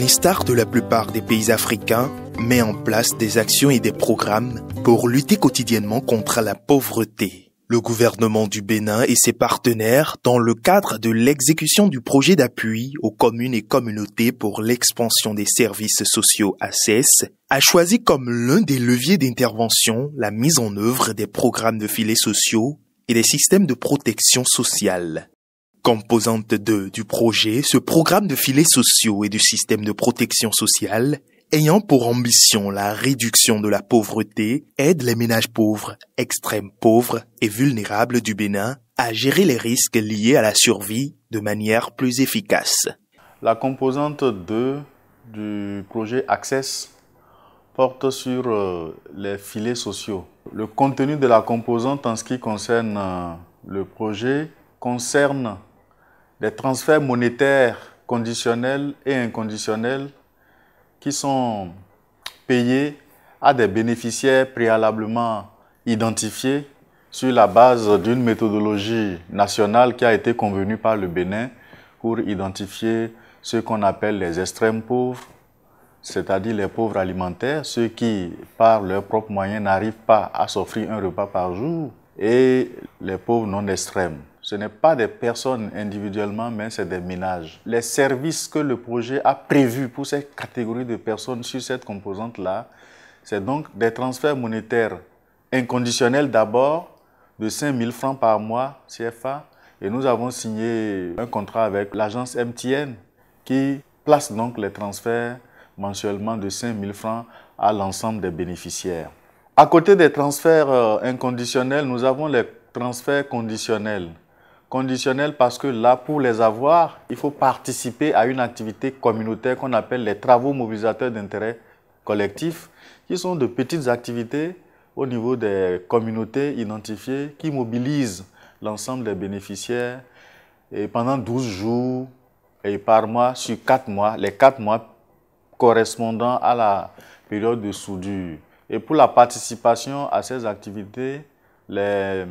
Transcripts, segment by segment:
l'instar de la plupart des pays africains, met en place des actions et des programmes pour lutter quotidiennement contre la pauvreté. Le gouvernement du Bénin et ses partenaires, dans le cadre de l'exécution du projet d'appui aux communes et communautés pour l'expansion des services sociaux ACES, a choisi comme l'un des leviers d'intervention la mise en œuvre des programmes de filets sociaux et des systèmes de protection sociale. Composante 2 du projet, ce programme de filets sociaux et du système de protection sociale, ayant pour ambition la réduction de la pauvreté, aide les ménages pauvres, extrêmes pauvres et vulnérables du Bénin à gérer les risques liés à la survie de manière plus efficace. La composante 2 du projet Access porte sur euh, les filets sociaux. Le contenu de la composante en ce qui concerne euh, le projet concerne des transferts monétaires conditionnels et inconditionnels qui sont payés à des bénéficiaires préalablement identifiés sur la base d'une méthodologie nationale qui a été convenue par le Bénin pour identifier ce qu'on appelle les extrêmes pauvres, c'est-à-dire les pauvres alimentaires, ceux qui, par leurs propres moyens, n'arrivent pas à s'offrir un repas par jour, et les pauvres non extrêmes. Ce n'est pas des personnes individuellement, mais c'est des ménages. Les services que le projet a prévus pour cette catégorie de personnes sur cette composante-là, c'est donc des transferts monétaires inconditionnels d'abord de 5 000 francs par mois CFA. Et nous avons signé un contrat avec l'agence MTN qui place donc les transferts mensuellement de 5 000 francs à l'ensemble des bénéficiaires. À côté des transferts euh, inconditionnels, nous avons les transferts conditionnels. Conditionnel parce que là, pour les avoir, il faut participer à une activité communautaire qu'on appelle les travaux mobilisateurs d'intérêt collectif, qui sont de petites activités au niveau des communautés identifiées qui mobilisent l'ensemble des bénéficiaires et pendant 12 jours et par mois sur 4 mois, les 4 mois correspondant à la période de soudure. Et pour la participation à ces activités, les,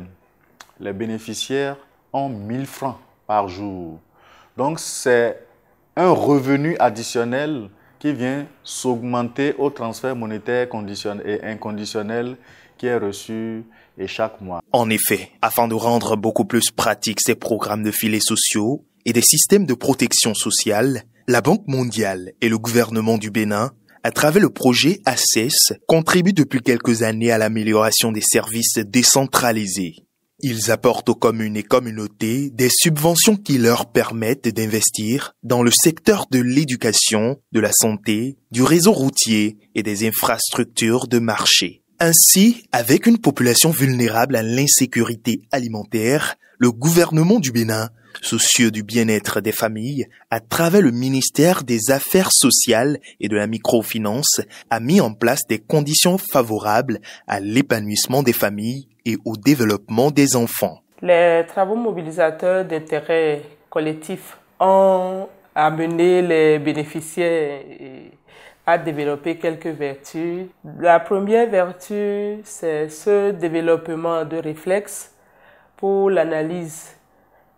les bénéficiaires en 1000 francs par jour. Donc c'est un revenu additionnel qui vient s'augmenter au transfert monétaire conditionnel et inconditionnel qui est reçu chaque mois. En effet, afin de rendre beaucoup plus pratiques ces programmes de filets sociaux et des systèmes de protection sociale, la Banque mondiale et le gouvernement du Bénin, à travers le projet ACES, contribuent depuis quelques années à l'amélioration des services décentralisés ils apportent aux communes et communautés des subventions qui leur permettent d'investir dans le secteur de l'éducation, de la santé, du réseau routier et des infrastructures de marché. Ainsi, avec une population vulnérable à l'insécurité alimentaire, le gouvernement du Bénin soucieux du bien-être des familles, à travers le ministère des Affaires sociales et de la microfinance, a mis en place des conditions favorables à l'épanouissement des familles et au développement des enfants. Les travaux mobilisateurs d'intérêt collectif ont amené les bénéficiaires à développer quelques vertus. La première vertu, c'est ce développement de réflexes pour l'analyse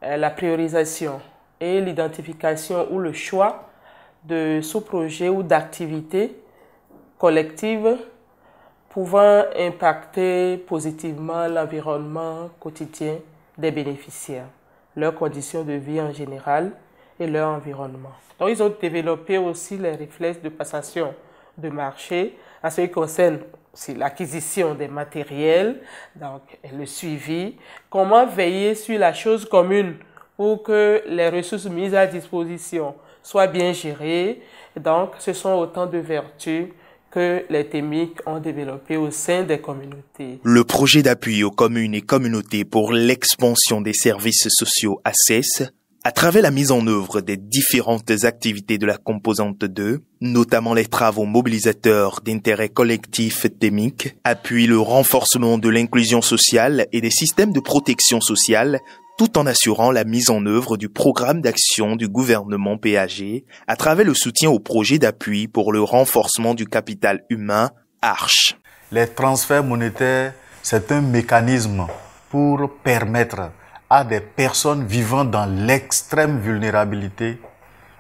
euh, la priorisation et l'identification ou le choix de sous-projets ou d'activités collectives pouvant impacter positivement l'environnement quotidien des bénéficiaires, leurs conditions de vie en général et leur environnement. Donc ils ont développé aussi les réflexes de passation de marché à ce qui concerne c'est l'acquisition des matériels, donc le suivi, comment veiller sur la chose commune pour que les ressources mises à disposition soient bien gérées. Donc, ce sont autant de vertus que les thémiques ont développées au sein des communautés. Le projet d'appui aux communes et communautés pour l'expansion des services sociaux à à travers la mise en œuvre des différentes activités de la composante 2, notamment les travaux mobilisateurs d'intérêt collectif thémiques, appuie le renforcement de l'inclusion sociale et des systèmes de protection sociale tout en assurant la mise en œuvre du programme d'action du gouvernement PAG à travers le soutien au projet d'appui pour le renforcement du capital humain ARCH. Les transferts monétaires, c'est un mécanisme pour permettre à des personnes vivant dans l'extrême vulnérabilité,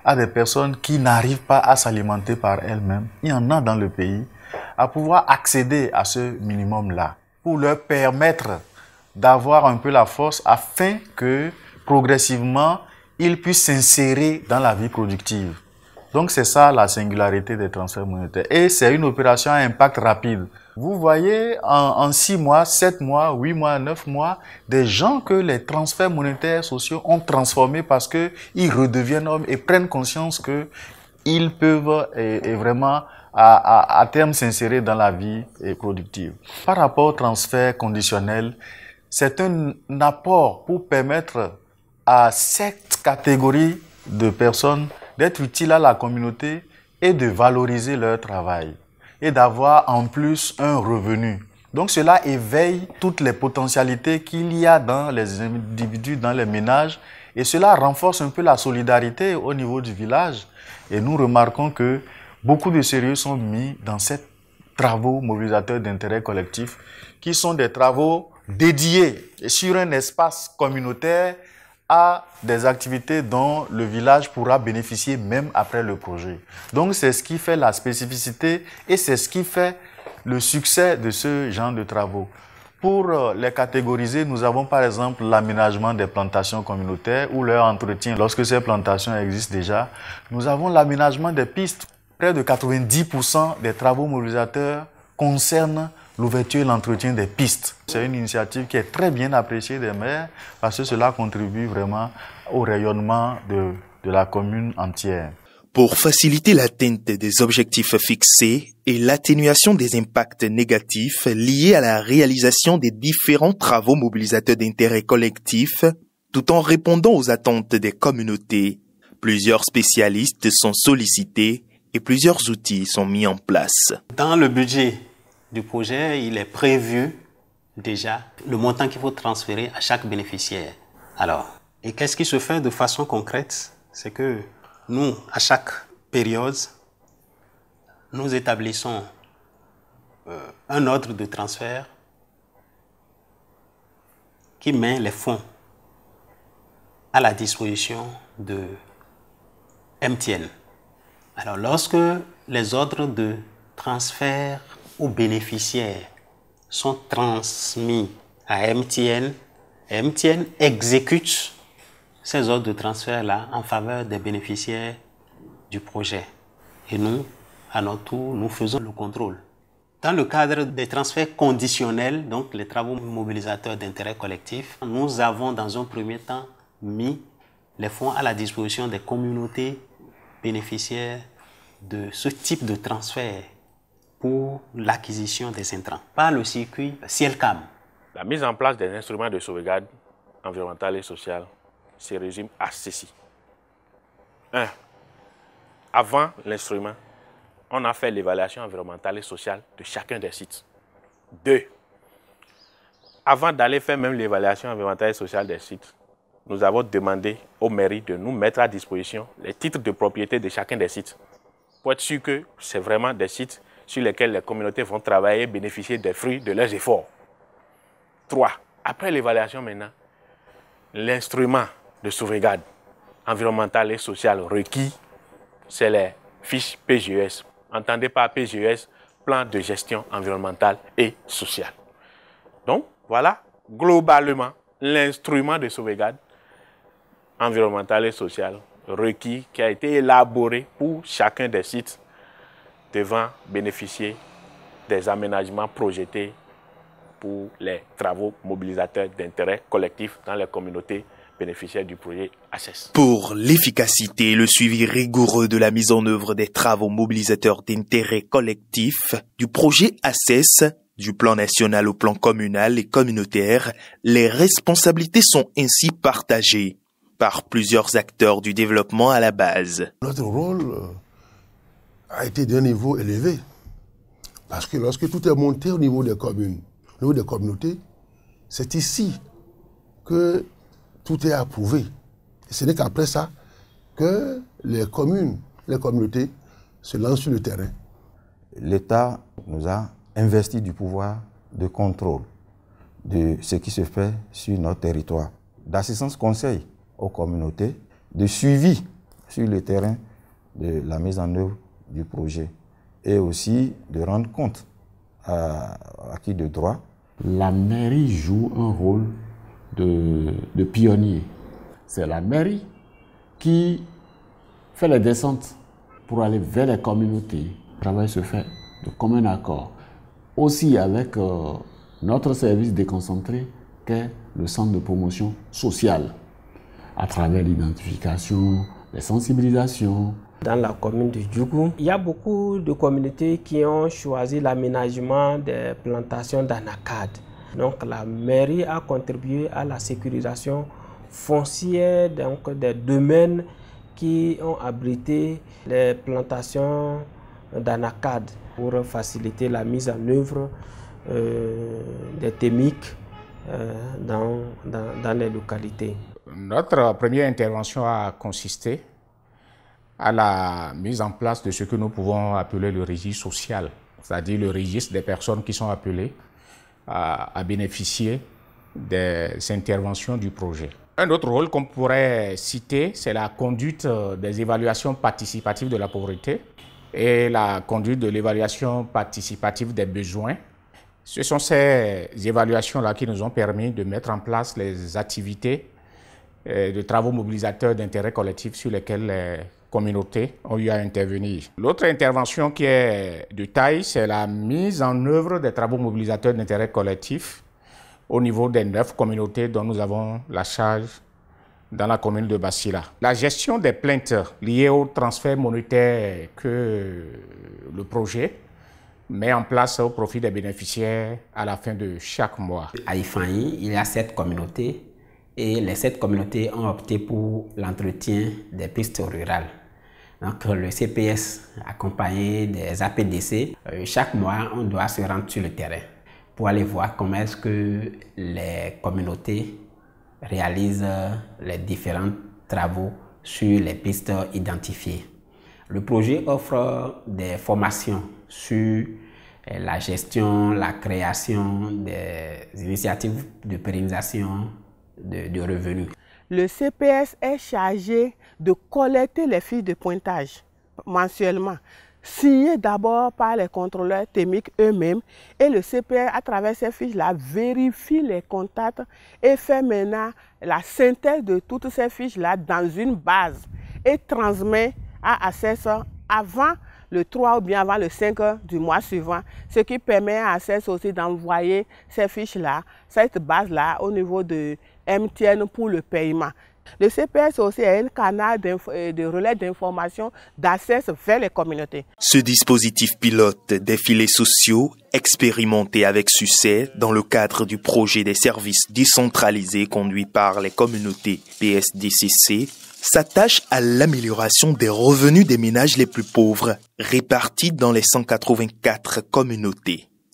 à des personnes qui n'arrivent pas à s'alimenter par elles-mêmes, il y en a dans le pays, à pouvoir accéder à ce minimum-là, pour leur permettre d'avoir un peu la force afin que progressivement, ils puissent s'insérer dans la vie productive. Donc c'est ça la singularité des transferts monétaires. Et c'est une opération à impact rapide. Vous voyez en, 6 mois, 7 mois, 8 mois, 9 mois, des gens que les transferts monétaires sociaux ont transformés parce ils redeviennent hommes et prennent conscience que ils peuvent et, vraiment à, terme s'insérer dans la vie et productive. Par rapport au transfert conditionnel, c'est un apport pour permettre à cette catégorie de personnes d'être utile à la communauté et de valoriser leur travail et d'avoir en plus un revenu. Donc cela éveille toutes les potentialités qu'il y a dans les individus, dans les ménages et cela renforce un peu la solidarité au niveau du village. Et nous remarquons que beaucoup de sérieux sont mis dans ces travaux mobilisateurs d'intérêt collectif qui sont des travaux dédiés sur un espace communautaire des activités dont le village pourra bénéficier même après le projet. Donc c'est ce qui fait la spécificité et c'est ce qui fait le succès de ce genre de travaux. Pour euh, les catégoriser, nous avons par exemple l'aménagement des plantations communautaires ou leur entretien lorsque ces plantations existent déjà. Nous avons l'aménagement des pistes. Près de 90% des travaux mobilisateurs concernent l'ouverture et l'entretien des pistes. C'est une initiative qui est très bien appréciée des maires parce que cela contribue vraiment au rayonnement de, de la commune entière. Pour faciliter l'atteinte des objectifs fixés et l'atténuation des impacts négatifs liés à la réalisation des différents travaux mobilisateurs d'intérêt collectif, tout en répondant aux attentes des communautés, plusieurs spécialistes sont sollicités et plusieurs outils sont mis en place. Dans le budget du projet, il est prévu déjà le montant qu'il faut transférer à chaque bénéficiaire. Alors, et qu'est-ce qui se fait de façon concrète C'est que nous, à chaque période, nous établissons euh, un ordre de transfert qui met les fonds à la disposition de MTN. Alors, lorsque les ordres de transfert aux bénéficiaires sont transmis à MTN. MTN exécute ces ordres de transfert-là en faveur des bénéficiaires du projet. Et nous, à notre tour, nous faisons le contrôle. Dans le cadre des transferts conditionnels, donc les travaux mobilisateurs d'intérêt collectif, nous avons dans un premier temps mis les fonds à la disposition des communautés bénéficiaires de ce type de transfert pour l'acquisition des intrants par le circuit CIELCAM. La mise en place des instruments de sauvegarde environnementale et sociale se résume à ceci. 1. Avant l'instrument, on a fait l'évaluation environnementale et sociale de chacun des sites. 2. Avant d'aller faire même l'évaluation environnementale et sociale des sites, nous avons demandé aux mairies de nous mettre à disposition les titres de propriété de chacun des sites pour être sûr que c'est vraiment des sites sur lesquels les communautés vont travailler et bénéficier des fruits de leurs efforts. Trois, après l'évaluation maintenant, l'instrument de sauvegarde environnementale et sociale requis, c'est les fiches PGES. Entendez par PGES, plan de gestion environnementale et sociale. Donc, voilà globalement l'instrument de sauvegarde environnementale et sociale requis qui a été élaboré pour chacun des sites devant bénéficier des aménagements projetés pour les travaux mobilisateurs d'intérêt collectif dans les communautés bénéficiaires du projet ACES. Pour l'efficacité et le suivi rigoureux de la mise en œuvre des travaux mobilisateurs d'intérêt collectif du projet ACES, du plan national au plan communal et communautaire, les responsabilités sont ainsi partagées par plusieurs acteurs du développement à la base. Euh, a été d'un niveau élevé. Parce que lorsque tout est monté au niveau des communes, au niveau des communautés, c'est ici que tout est approuvé. ce n'est qu'après ça que les communes, les communautés se lancent sur le terrain. L'État nous a investi du pouvoir de contrôle de ce qui se fait sur notre territoire, d'assistance conseil aux communautés, de suivi sur le terrain de la mise en œuvre du projet et aussi de rendre compte à, qui de droit. La mairie joue un rôle de, pionnier. C'est la mairie qui fait les descentes pour aller vers les communautés. Le travail se fait de commun accord. Aussi avec euh, notre service déconcentré qu'est le centre de promotion sociale, à travers l'identification, les sensibilisations, dans la commune de Djougou. Il y a beaucoup de communautés qui ont choisi l'aménagement des plantations d'anacade. Donc la mairie a contribué à la sécurisation foncière donc, des domaines qui ont abrité les plantations d'anacade pour faciliter la mise en œuvre euh, des thémiques euh, dans, dans, dans les localités. Notre première intervention a consisté à la mise en place de ce que nous pouvons appeler le registre social, c'est-à-dire le registre des personnes qui sont appelées à, bénéficier des interventions du projet. Un autre rôle qu'on pourrait citer, c'est la conduite euh, des évaluations participatives de la pauvreté et la conduite de l'évaluation participative des besoins. Ce sont ces évaluations-là qui nous ont permis de mettre en place les activités euh, de travaux mobilisateurs d'intérêt collectif sur lesquels les communautés ont eu à intervenir. L'autre intervention qui est de taille, c'est la mise en œuvre des travaux mobilisateurs d'intérêt collectif au niveau des neuf communautés dont nous avons la charge dans la commune de Bassila. La gestion des plaintes liées au transfert monétaire que le projet met en place au profit des bénéficiaires à la fin de chaque mois. À IFANI, il y a sept communautés et les sept communautés ont opté pour l'entretien des pistes rurales. Donc euh, le CPS accompagné des APDC, euh, chaque mois on doit se rendre sur le terrain pour aller voir comment est-ce que les communautés réalisent euh, les différents travaux sur les pistes identifiées. Le projet offre des formations sur la gestion, la création des initiatives de pérennisation de, de revenus le CPS est chargé de collecter les fiches de pointage mensuellement, signées d'abord par les contrôleurs thermiques eux-mêmes et le CPS, à travers ces fiches-là, vérifie les contacts et fait maintenant la synthèse de toutes ces fiches-là dans une base et transmet à assess avant le 3 ou bien avant le 5 du mois suivant, ce qui permet à Aces aussi d'envoyer ces fiches-là, cette base-là au niveau de MTN pour le paiement. Le CPS aussi est un canal euh, de relais d'information d'accès vers les communautés. Ce dispositif pilote des filets sociaux, expérimenté avec succès dans le cadre du projet des services décentralisés conduit par les communautés PSDCC, s'attache à l'amélioration des revenus des ménages les plus pauvres, répartis dans les 184 communautés.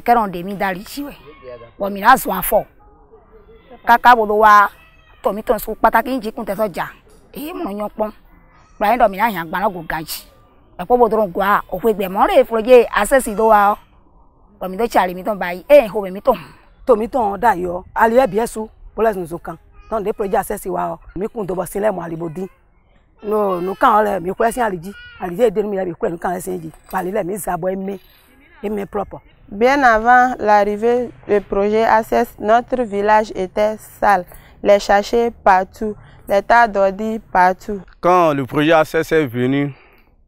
kekeronde mi dari chiwe wo mi rasu afo kaka bolo wa to mi ton so pàtàkì nji kun te soja e mo yan pon gba ndo mi na yan gba logo gaji e po bodoro gwa o pe gbe mo re froje access do wa o wo mi do chari mi ton bayi e ho mi ton to mi ton da yo ali e bi esu bolas nzo kan ton de proje access wa o mi kun do bo sin le mo alibodin no no kan le mi kure sin aliji aliji e de mi le mi kure no kan le sin ji pale le mi zabo eme eme proper Bien avant l'arrivée du projet ACES, notre village était sale. Les châchés partout, les tas d'ordi partout. Quand le projet ACES est venu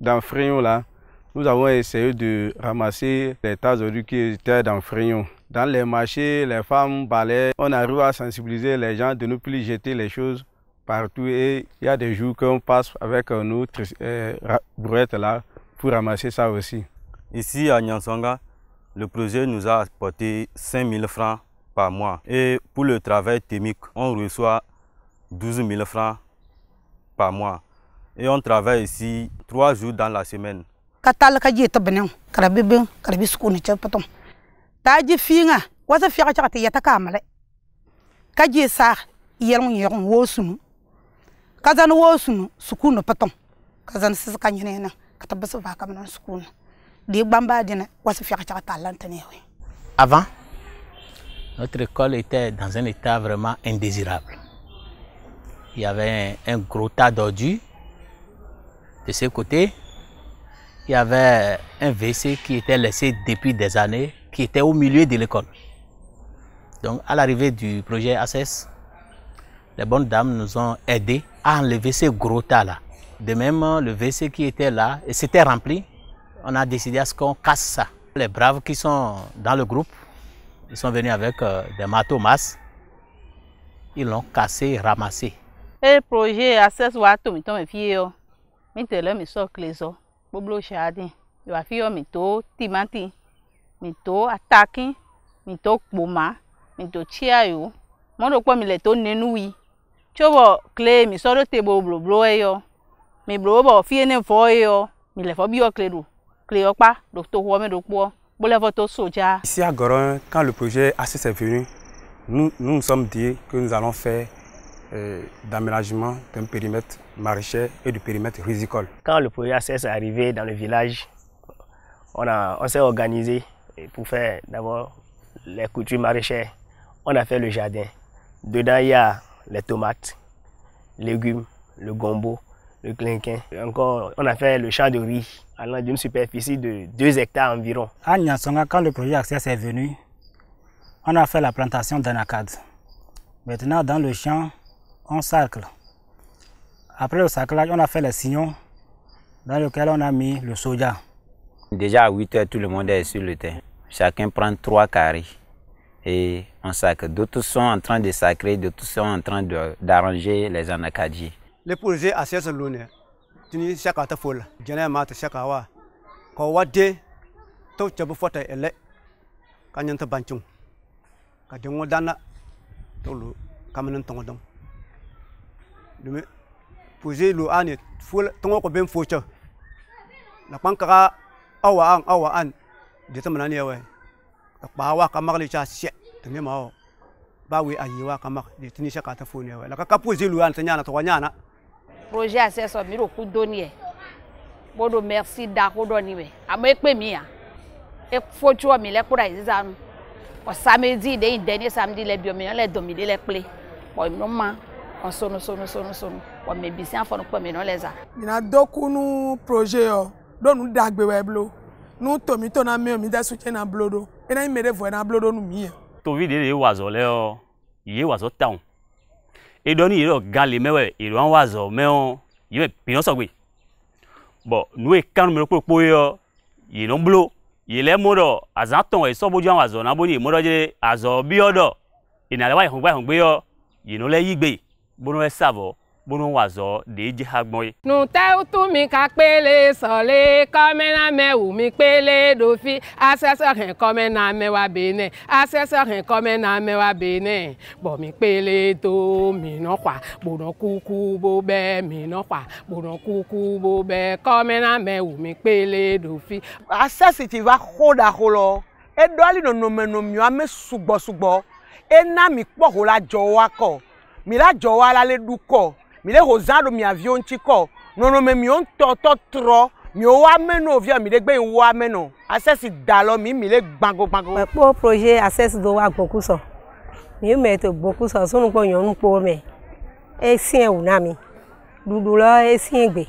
dans Frignon, là, nous avons essayé de ramasser les tas d'ordi qui étaient dans Frignon. Dans les marchés, les femmes balaient. On arrive à sensibiliser les gens de ne plus jeter les choses partout. Et il y a des jours qu'on passe avec notre autre euh, brouette là pour ramasser ça aussi. Ici à Nyansanga, le projet nous a apporté 5000 francs par mois. Et pour le travail thermique, on reçoit 12 000 francs par mois. Et on travaille ici trois jours dans la semaine. katal ka je ta benen karabi bin karabi su kuni ce patom ta ji finga wasa fiya ka ta ta kamale ka je sa yerun yerun wosu ka zan wosu su patom ka zan nyene na ka tabbasa ba ka avant notre école était dans un état vraiment indésirable il y avait un, gros tas d'ordures de ce côté il y avait un WC qui était laissé depuis des années qui était au milieu de l'école donc à l'arrivée du projet ACES les bonnes dames nous ont aidés à enlever ce gros tas là de même, le WC qui était là, et c'était rempli, on a décidé à ce qu'on casse ça. Les braves qui sont dans le groupe, ils sont venus avec euh, des matos masses. Ils l'ont cassé, ramassé. Et projet à ce watts, tout mes filles, est là. Je suis là, je suis là, je suis là, je suis là, je attaque, là, je suis mito ataki mito mito chiayo mɔdo kpɔ le to nenu yi tso bɔ kle mi sɔ ɖo te bo bloblo eyɔ eh, mi bloblo bɔ fie ne vɔ eh, mi le Ici à Goron, quand le projet ACES est venu, nous, nous sommes dit que nous allons faire euh, d'aménagement d'un périmètre maraîcher et du périmètre rizicole. Quand le projet ACES est arrivé dans le village, on, s'est organisé pour faire d'abord les coutures maraîchères. On a fait le jardin. Dedans, il y a les tomates, légumes, le gombo, le clinquin. Encore, on a fait le champ de riz allant d'une superficie de 2 hectares environ. À Nyansonga, quand le projet Access est venu, on a fait la plantation d'anacades. Maintenant, dans le champ, on sacle. Après le saclage, on a fait les sillons dans lequel on a mis le soja. Déjà à 8 heures, tout le monde est sur le terrain. Chacun prend trois carrés et on sacre. D'autres sont en train de sacrer, d'autres sont en train d'arranger les anacadiers. le projet a ses lune tini shaka ta fola jana ya ma ta shaka wa ko wadde to chabu fota ele kanyan ta bancung ka dingo dana to lu kamanin tongo dong dumi projet lu ane, fola tongo ko ben focha la ka awa an awa an de ta manani yawe ta ka kamakli cha she tumi ma ba wi ka kamak de tini shaka ta fone yawe la ka kapu zilu an tanyana to nyana projet assessor mi ro ku doni e mo do merci da ko do ni me amo e pe mi ya e fojú o mi le kura izanu o sa meji de ni samedi le bi o mi yan le do mi de le pe o no ma o sonu sonu sonu sonu o me bi si afonu pe mi no le za ina dokunu projet o donu dagbe we blo nu tomi to na mi o mi da suche na blodo ina mi mere vo na blodo nu mi e to vi de wa zo le o iye wa zo town edoni yiro gali mewe iran wazo meon yime pinon sogwe bo nue kanu mero kpokpo yo yiron blo yile modo azan ton e soboju awon azo na boni modo je azo bi odo inale wa ihun gba ihun gbe yo yino le yigbe bono e savo bunu wazɔ ɖeedzi ha gbɔ ye. nutɛwutu mi ka kpele sɔle kɔmɛnamɛ wù mí kpele ɖofi asɛsɔhɛn kɔmɛnamɛ wa benɛ asɛsɔhɛn kɔmɛnamɛ wa benɛ bɔmi kpele to minɔ xɔa bonɔ kuku bo bɛ minɔ xɔa bonɔ kuku bo bɛ kɔmɛnamɛ wù mí kpele ɖofi. asɛsi ti va xo ɖa xo lɔ eɖɔ ali nɔnɔmenomio ame sugbɔsugbɔ ena mi kpɔ ho la dzɔ wa kɔ mi la le ɖu mi ɖe hoza ɖo mia viwo ŋuti kɔ nɔnɔme miwo ŋutɔ tɔ trɔ miwo ame no via mi ɖe gbe wo ame no access da lɔ mi mi ɖe gbago gbago. mekpɔ projet access do wa gbɔku sɔ mi me to gbɔku sɔ sunu kpɔ nyɔnu kpɔ mɛ esie wò na mi ɖuɖu lɔ esie gbe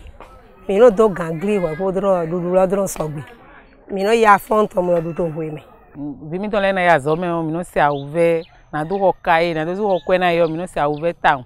mi no do gangli wɔ kó drɔ ɖuɖu lɔ drɔ sɔgbe mi no ya fɔ ŋutɔ mi lɔ ɖuɖu hoe mɛ. vimitɔ lɛ na ya zɔmɛ o mi no se awu vɛ na do xɔ ka ye na do xɔ kɔɛ na ye o mi no se awu vɛ ta o.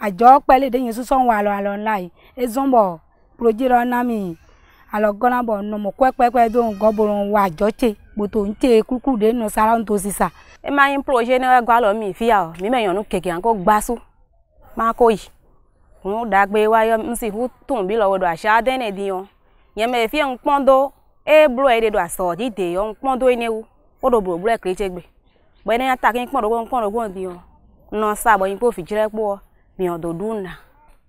ajo kpele de yesu sɔn wa alɔ alɔ nla yi ezɔn bɔ proje lɔ nami alɔ gɔna bɔ nɔmɔ kpɛkpɛkpɛ do gɔbolo wa ajo tse kpoto ntse kuku de nɔ sara ŋutɔ sisa. e ma ye proje ne gba lɔ mi fi ya o mi mɛ yɔnu keke yan ko gbaso ma ko yi ŋun dagbe wa yɔ nsi fu tun bi lɔ wo do asa den ne di yɔ yɛmɛ fi yɛ ŋkpɔn do e blo ye de do asɔ di de yɔ ŋkpɔn do ye ne wo o do blo blo ye kiri tse gbe bɔn ne ya ta ki ŋkpɔn do ko ŋkpɔn do ko di yɔ nɔ sa bɔ yin ko fi dzre kpɔ. Mi miɔdoɖuna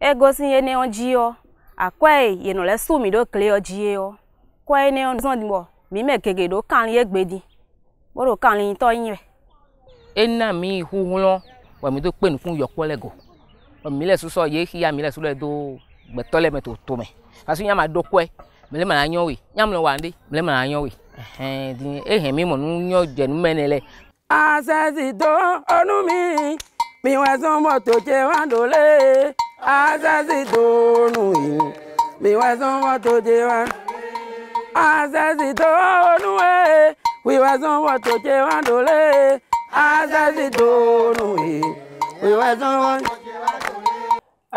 egosi ye ne o. dzi yɔ ye no le su mi do kle yɔ dzi ye yɔ kɔe ne yɔn zɔn bɔ mi me do ɖo kalin egbe di bo ɖo kalin tɔ yin bɛ. ena mi huhlɔ wɔ mi do kpe nukun yɔkɔ le go wɔ mi le su so ye xia mi le su le do gbetɔ le me to to me kasi nyama do le ma mana nyɔ we nyamlɔ wa mi le ma nyɔ we ɛhɛn di ehɛn mi mo nu nyɔ dze nu mɛ ne lɛ. asɛsi mi. à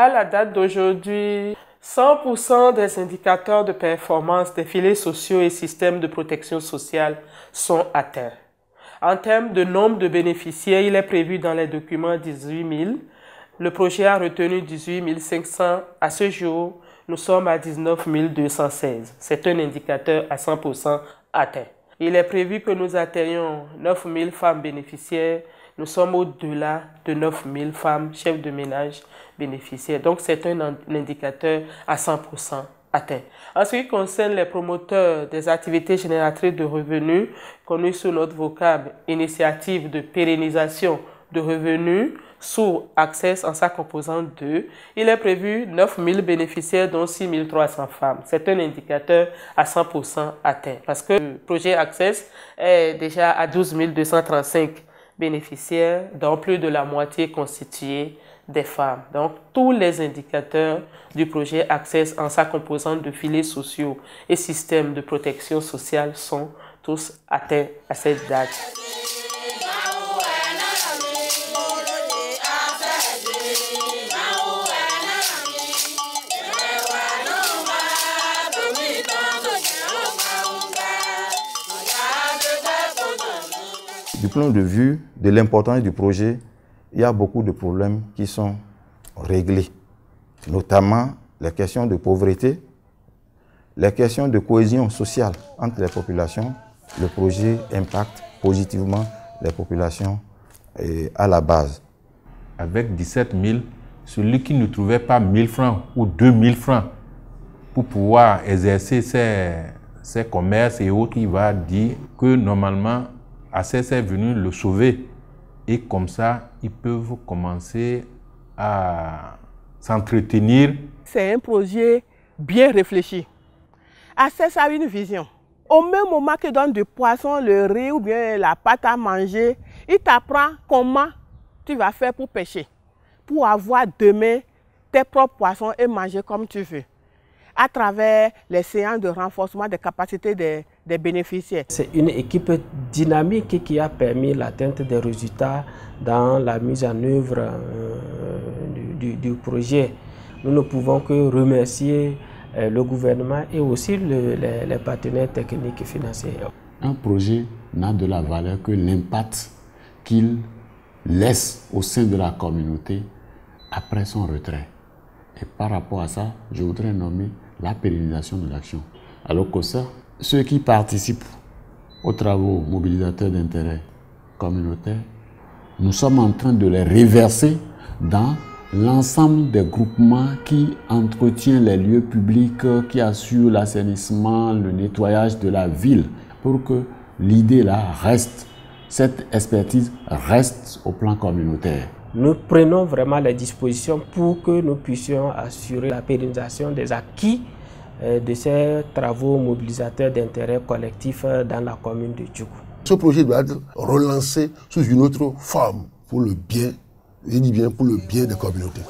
la date d'aujourd'hui, 100% des indicateurs de performance des filets sociaux et systèmes de protection sociale sont atteints. En termes de nombre de bénéficiaires, il est prévu dans les documents 18 000. Le projet a retenu 18 500. À ce jour, nous sommes à 19 216. C'est un indicateur à 100% atteint. Il est prévu que nous atteignions 9 000 femmes bénéficiaires. Nous sommes au-delà de 9 000 femmes chefs de ménage bénéficiaires. Donc c'est un indicateur à 100% en ce qui concerne les promoteurs des activités génératrices de revenus, connues sous notre vocable initiative de pérennisation de revenus sous Access en sa composante 2, il est prévu 9 000 bénéficiaires dont 6 300 femmes. C'est un indicateur à 100% atteint parce que le projet Access est déjà à 12 235 bénéficiaires dont plus de la moitié constituée des femmes. Donc, tous les indicateurs du projet Access en sa composante de filets sociaux et systèmes de protection sociale sont tous atteints à cette date. Du point de vue de l'importance du projet il y a beaucoup de problèmes qui sont réglés, notamment les questions de pauvreté, les questions de cohésion sociale entre les populations. Le projet impacte positivement les populations eh, à la base. Avec 17 000, celui qui ne trouvait pas 1 000 francs ou 2 000 francs pour pouvoir exercer ses, commerces et autres, il va dire que normalement, assez est venu le sauver et comme ça, ils peuvent commencer à s'entretenir. C'est un projet bien réfléchi. Accès à une vision. Au même moment que donne du poisson, le riz ou bien la pâte à manger, il t'apprend comment tu vas faire pour pêcher, pour avoir demain tes propres poissons et manger comme tu veux, à travers les séances de renforcement des capacités des c'est une équipe dynamique qui a permis l'atteinte des résultats dans la mise en œuvre euh, du, projet. Nous ne pouvons que remercier euh, le gouvernement et aussi les, les partenaires techniques et financiers. Un projet n'a de la valeur que l'impact qu'il laisse au sein de la communauté après son retrait. Et par rapport à ça, je voudrais nommer la pérennisation de l'action. Alors que ça, ceux qui participent aux travaux mobilisateurs d'intérêt communautaire, nous sommes en train de les réverser dans l'ensemble des groupements qui entretiennent les lieux publics, qui assurent l'assainissement, le nettoyage de la ville, pour que l'idée là reste, cette expertise reste au plan communautaire. Nous prenons vraiment les dispositions pour que nous puissions assurer la pérennisation des acquis euh, de ces travaux mobilisateurs d'intérêt collectif euh, dans la commune de Djougou. Ce projet doit être relancé sous une autre forme pour le bien, je dis bien pour le bien des communautés.